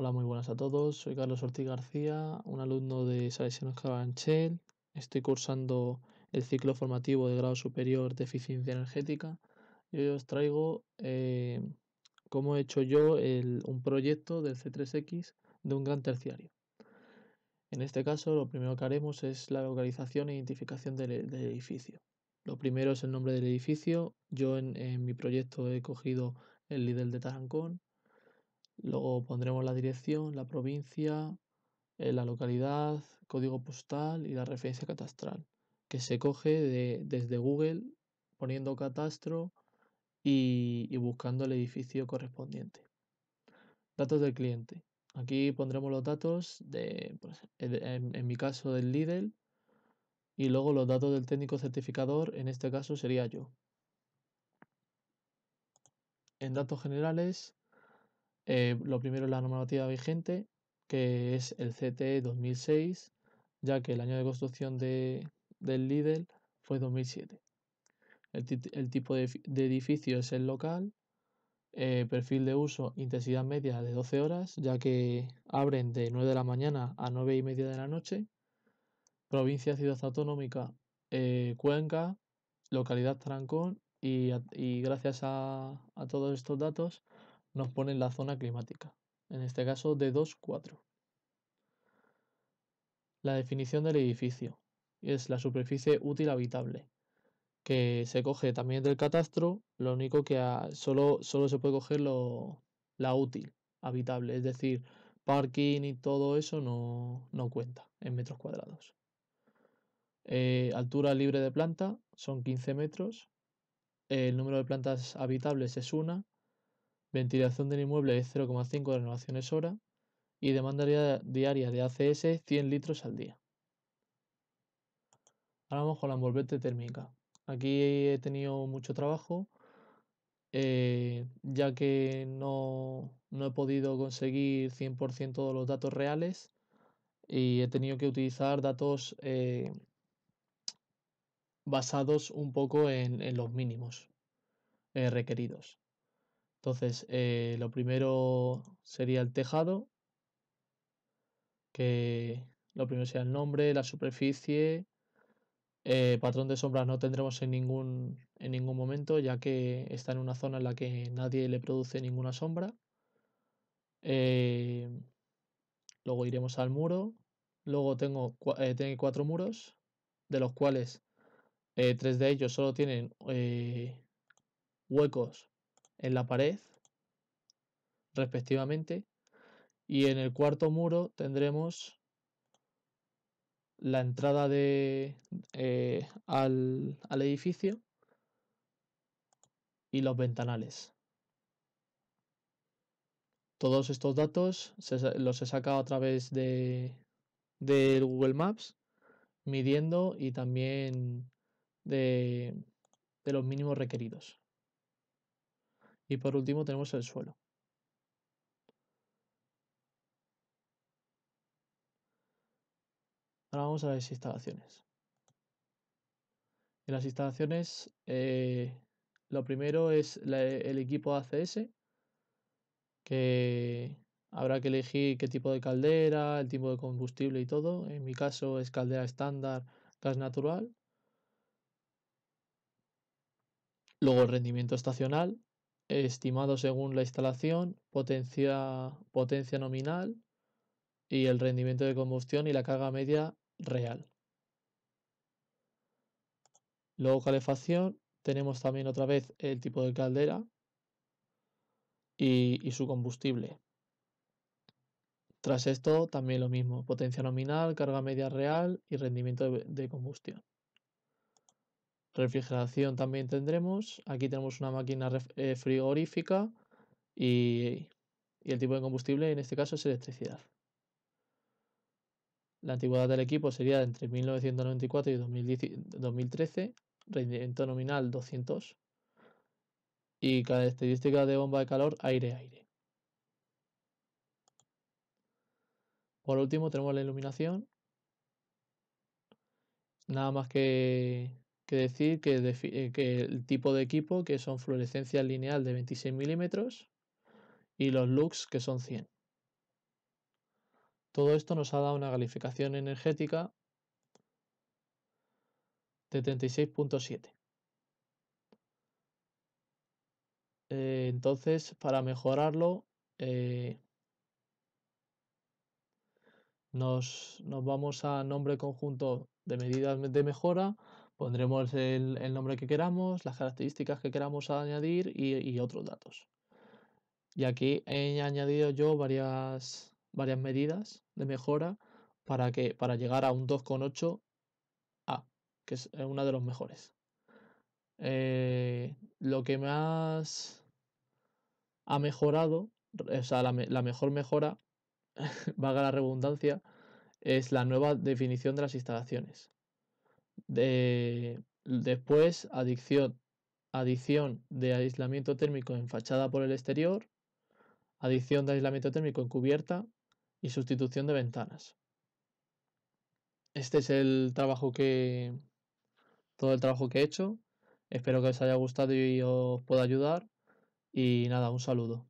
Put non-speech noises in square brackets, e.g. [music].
Hola, muy buenas a todos. Soy Carlos Ortiz García, un alumno de Salesianos Cabanchel. Estoy cursando el ciclo formativo de grado superior de eficiencia energética y hoy os traigo eh, cómo he hecho yo un proyecto del C3X de un gran terciario. En este caso, lo primero que haremos es la localización e identificación del, edificio. Lo primero es el nombre del edificio. Yo en, en mi proyecto he cogido el líder de Tarancón, Luego pondremos la dirección, la provincia, eh, la localidad, código postal y la referencia catastral, que se coge desde Google poniendo catastro y, buscando el edificio correspondiente. Datos del cliente. Aquí pondremos los datos, de, en, en, mi caso del Lidl, y luego los datos del técnico certificador, en este caso sería yo. En datos generales eh, lo primero es la normativa vigente, que es el CTE 2006, ya que el año de construcción del Lidl fue 2007. El, tipo de, edificio es el local, eh, perfil de uso, intensidad media de 12 horas, ya que abren de 9 de la mañana a 9 y media de la noche. Provincia, ciudad autonómica, eh, Cuenca, localidad Trancón y, gracias a todos estos datos nos pone la zona climática, en este caso de 4. La definición del edificio es la superficie útil habitable, que se coge también del catastro, lo único que ah, solo, se puede coger lo, la útil habitable, es decir, parking y todo eso no, cuenta en metros cuadrados. Eh, altura libre de planta son 15 metros, el número de plantas habitables es una Ventilación del inmueble es 0,5 renovaciones hora y demanda diaria de ACS 100 litros al día. Ahora vamos con la envolvente térmica. Aquí he tenido mucho trabajo, eh, ya que no, he podido conseguir 100% de los datos reales y he tenido que utilizar datos eh, basados un poco en, los mínimos eh, requeridos. Entonces, eh, lo primero sería el tejado, que lo primero sería el nombre, la superficie, eh, patrón de sombras no tendremos en ningún, momento, ya que está en una zona en la que nadie le produce ninguna sombra. Eh, luego iremos al muro. Luego tengo cuatro muros, de los cuales tres de ellos solo tienen huecos en la pared, respectivamente. Y en el cuarto muro tendremos la entrada de, eh, al, edificio y los ventanales. Todos estos datos los he sacado a través de, Google Maps, midiendo y también de los mínimos requeridos. Y por último tenemos el suelo. Ahora vamos a las instalaciones. En las instalaciones, eh, lo primero es el equipo ACS, que habrá que elegir qué tipo de caldera, el tipo de combustible y todo. En mi caso es caldera estándar, gas natural. Luego el rendimiento estacional, estimado según la instalación, potencia, potencia nominal y el rendimiento de combustión y la carga media real. Luego calefacción, tenemos también otra vez el tipo de caldera y, su combustible. Tras esto, también lo mismo, potencia nominal, carga media real y rendimiento de combustión. Refrigeración también tendremos. Aquí tenemos una máquina eh, frigorífica y, el tipo de combustible en este caso es electricidad. La antigüedad del equipo sería entre 1994 y 2013, rendimiento nominal 200 y característica de bomba de calor aire-aire. Por último tenemos la iluminación. Nada más que que decir eh, que, el tipo de equipo que son fluorescencia lineal de 26 milímetros y los lux que son 100. Todo esto nos ha dado una calificación energética de 36.7. Eh, entonces, para mejorarlo, eh, nos, nos vamos a nombre conjunto de medidas de mejora Pondremos el, nombre que queramos, las características que queramos añadir y, otros datos. Y aquí he añadido yo varias, varias medidas de mejora para, que, para llegar a un 2,8A, que es eh, uno de los mejores. Eh, lo que más ha mejorado, o sea, la, la mejor mejora, [laughs] vaga la redundancia, es la nueva definición de las instalaciones. De, después, adicción, adición de aislamiento térmico en fachada por el exterior, adición de aislamiento térmico en cubierta y sustitución de ventanas. Este es el trabajo que todo el trabajo que he hecho. Espero que os haya gustado y os pueda ayudar. Y nada, un saludo.